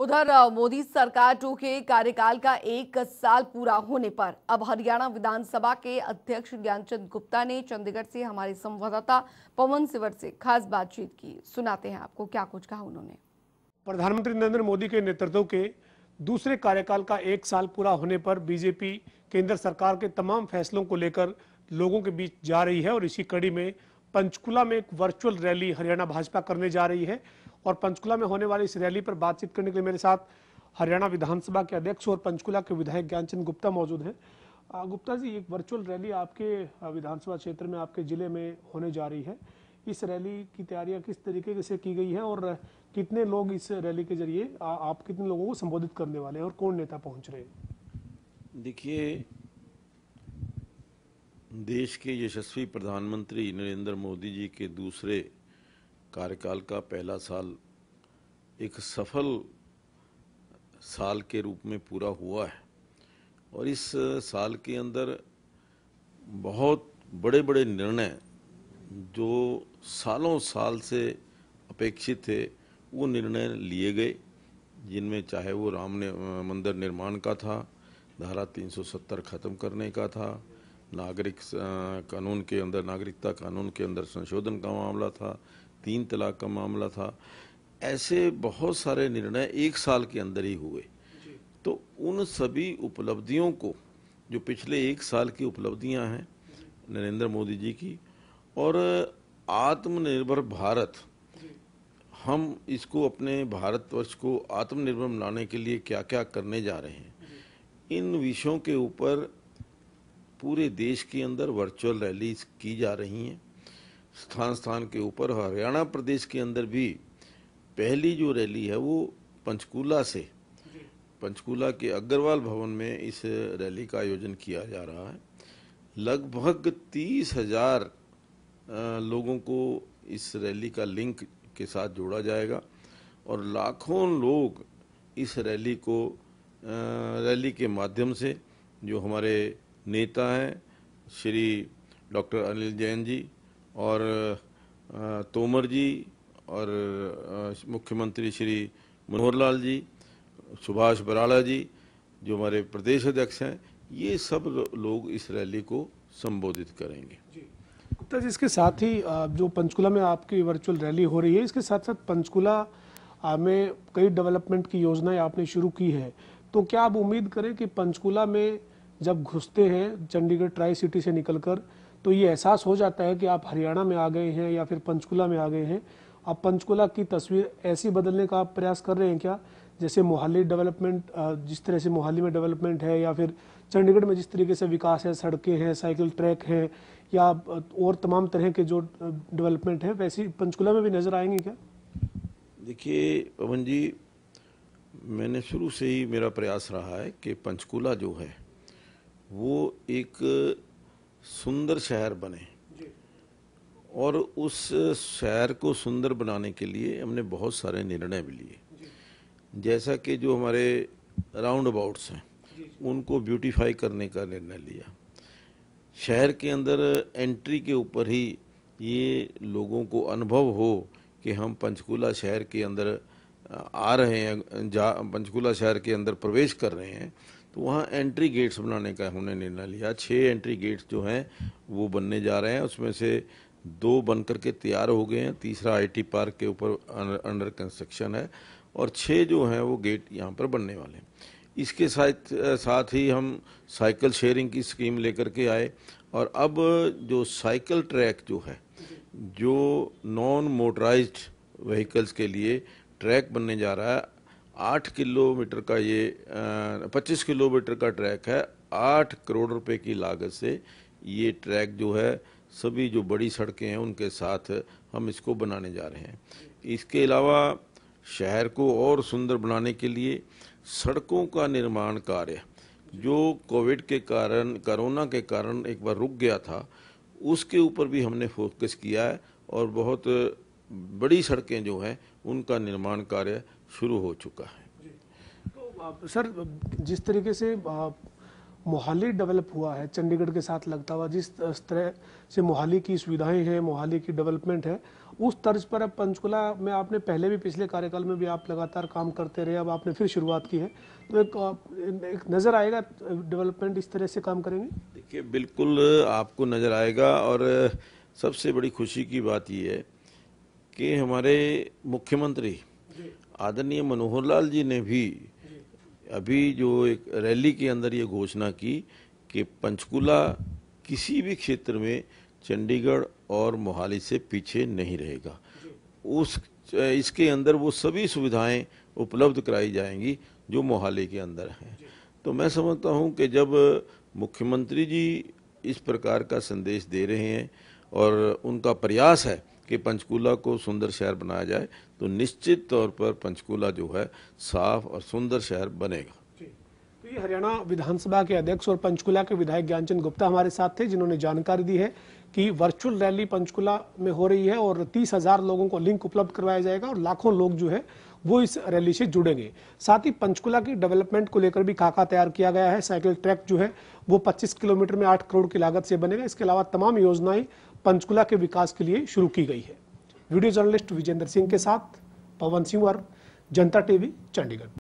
उधर मोदी सरकार टू के कार्यकाल का एक साल पूरा होने पर अब हरियाणा विधानसभा के अध्यक्ष ज्ञानचंद गुप्ता ने चंडीगढ़ से हमारे संवाददाता पवन सिवर से खास बातचीत की सुनाते हैं आपको क्या कुछ कहा उन्होंने प्रधानमंत्री नरेंद्र मोदी के नेतृत्व के दूसरे कार्यकाल का एक साल पूरा होने पर बीजेपी केंद्र सरकार के तमाम फैसलों को लेकर लोगों के बीच जा रही है और इसी कड़ी में पंचकुला में एक वर्चुअल रैली हरियाणा भाजपा करने जा रही है और पंचकुला में होने वाली इस रैली पर बातचीत करने के लिए मेरे साथ हरियाणा विधानसभा के अध्यक्ष और पंचकुला के विधायक ज्ञानचंद गुप्ता मौजूद हैं गुप्ता जी एक वर्चुअल रैली आपके विधानसभा क्षेत्र में आपके जिले में होने जा रही है इस रैली की तैयारियां किस तरीके से की गई है और कितने लोग इस रैली के जरिए आप कितने लोगों को संबोधित करने वाले हैं और कौन नेता पहुंच रहे हैं देखिए देश के यशस्वी प्रधानमंत्री नरेंद्र मोदी जी के दूसरे कार्यकाल का पहला साल एक सफल साल के रूप में पूरा हुआ है और इस साल के अंदर बहुत बड़े बड़े निर्णय जो सालों साल से अपेक्षित थे वो निर्णय लिए गए जिनमें चाहे वो राम ने मंदिर निर्माण का था धारा 370 ख़त्म करने का था नागरिक कानून के अंदर नागरिकता कानून के अंदर संशोधन का मामला था तीन तलाक का मामला था ऐसे बहुत सारे निर्णय एक साल के अंदर ही हुए तो उन सभी उपलब्धियों को जो पिछले एक साल की उपलब्धियां हैं नरेंद्र मोदी जी की और आत्मनिर्भर भारत हम इसको अपने भारतवर्ष को आत्मनिर्भर बनाने के लिए क्या क्या करने जा रहे हैं इन विषयों के ऊपर पूरे देश के अंदर वर्चुअल रैलीज की जा रही हैं स्थान स्थान के ऊपर हरियाणा प्रदेश के अंदर भी पहली जो रैली है वो पंचकूला से पंचकूला के अग्रवाल भवन में इस रैली का आयोजन किया जा रहा है लगभग तीस हजार लोगों को इस रैली का लिंक के साथ जोड़ा जाएगा और लाखों लोग इस रैली को रैली के माध्यम से जो हमारे नेता हैं श्री डॉक्टर अनिल जैन जी और तोमर जी और मुख्यमंत्री श्री मनोहर लाल जी सुभाष बराला जी जो हमारे प्रदेश अध्यक्ष हैं ये सब लोग इस रैली को संबोधित करेंगे गुप्ता जी इसके तो साथ ही जो पंचकुला में आपकी वर्चुअल रैली हो रही है इसके साथ साथ पंचकुला में कई डेवलपमेंट की योजनाएं आपने शुरू की है तो क्या आप उम्मीद करें कि पंचकुला में जब घुसते हैं चंडीगढ़ ट्राई सिटी से निकलकर तो ये एहसास हो जाता है कि आप हरियाणा में आ गए हैं या फिर पंचकुला में आ गए हैं आप पंचकुला की तस्वीर ऐसी बदलने का आप प्रयास कर रहे हैं क्या जैसे मोहाली डेवलपमेंट जिस तरह से मोहाली में डेवलपमेंट है या फिर चंडीगढ़ में जिस तरीके से विकास है सड़कें हैं साइकिल ट्रैक हैं या और तमाम तरह के जो डेवलपमेंट हैं वैसी पंचकुला में भी नज़र आएंगे क्या देखिए पवन जी मैंने शुरू से ही मेरा प्रयास रहा है कि पंचकुला जो है वो एक सुंदर शहर बने और उस शहर को सुंदर बनाने के लिए हमने बहुत सारे निर्णय भी लिए जैसा कि जो हमारे राउंड अबाउट्स हैं उनको ब्यूटीफाई करने का निर्णय लिया शहर के अंदर एंट्री के ऊपर ही ये लोगों को अनुभव हो कि हम पंचकूला शहर के अंदर आ रहे हैं जा पंचकूला शहर के अंदर प्रवेश कर रहे हैं तो वहाँ एंट्री गेट्स बनाने का हमने निर्णय लिया छः एंट्री गेट्स जो हैं वो बनने जा रहे हैं उसमें से दो बन करके तैयार हो गए हैं तीसरा आईटी पार्क के ऊपर अंडर कंस्ट्रक्शन है और छः जो हैं वो गेट यहाँ पर बनने वाले हैं इसके साथ साथ ही हम साइकिल शेयरिंग की स्कीम लेकर के आए और अब जो साइकिल ट्रैक जो है जो नॉन मोटराइज्ड व्हीकल्स के लिए ट्रैक बनने जा रहा है आठ किलोमीटर का ये पच्चीस किलोमीटर का ट्रैक है आठ करोड़ रुपए की लागत से ये ट्रैक जो है सभी जो बड़ी सड़कें हैं उनके साथ हम इसको बनाने जा रहे हैं इसके अलावा शहर को और सुंदर बनाने के लिए सड़कों का निर्माण कार्य जो कोविड के कारण कोरोना के कारण एक बार रुक गया था उसके ऊपर भी हमने फोकस किया है और बहुत बड़ी सड़कें जो हैं उनका निर्माण कार्य शुरू हो चुका है तो सर जिस तरीके से मोहाली डेवलप हुआ है चंडीगढ़ के साथ लगता हुआ जिस तरह से मोहाली की सुविधाएं हैं मोहाली की डेवलपमेंट है उस तर्ज पर अब पंचकुला में आपने पहले भी पिछले कार्यकाल में भी आप लगातार काम करते रहे अब आपने फिर शुरुआत की है तो एक, एक नज़र आएगा डेवलपमेंट इस तरह से काम करेंगे देखिए बिल्कुल आपको नज़र आएगा और सबसे बड़ी खुशी की बात यह है कि हमारे मुख्यमंत्री आदरणीय मनोहर लाल जी ने भी अभी जो एक रैली के अंदर ये घोषणा की कि पंचकुला किसी भी क्षेत्र में चंडीगढ़ और मोहाली से पीछे नहीं रहेगा उस इसके अंदर वो सभी सुविधाएं उपलब्ध कराई जाएंगी जो मोहाली के अंदर हैं तो मैं समझता हूं कि जब मुख्यमंत्री जी इस प्रकार का संदेश दे रहे हैं और उनका प्रयास है कि पंचकूला को सुंदर शहर बनाया जाए तो निश्चित तौर पर पंचकूला जो है साफ और सुंदर शहर बनेगा तो ये हरियाणा विधानसभा के अध्यक्ष और पंचकूला के विधायक ज्ञानचंद गुप्ता हमारे साथ थे जिन्होंने जानकारी दी है कि वर्चुअल रैली पंचकूला में हो रही है और तीस हजार लोगों को लिंक उपलब्ध करवाया जाएगा और लाखों लोग जो है वो इस रैली से जुड़ेंगे साथ ही पंचकूला की डेवलपमेंट को लेकर भी खाका तैयार किया गया है साइकिल ट्रैक जो है वो 25 किलोमीटर में 8 करोड़ की लागत से बनेगा इसके अलावा तमाम योजनाएं पंचकुला के विकास के लिए शुरू की गई है वीडियो जर्नलिस्ट विजेंद्र सिंह के साथ पवन सिंह और जनता टीवी चंडीगढ़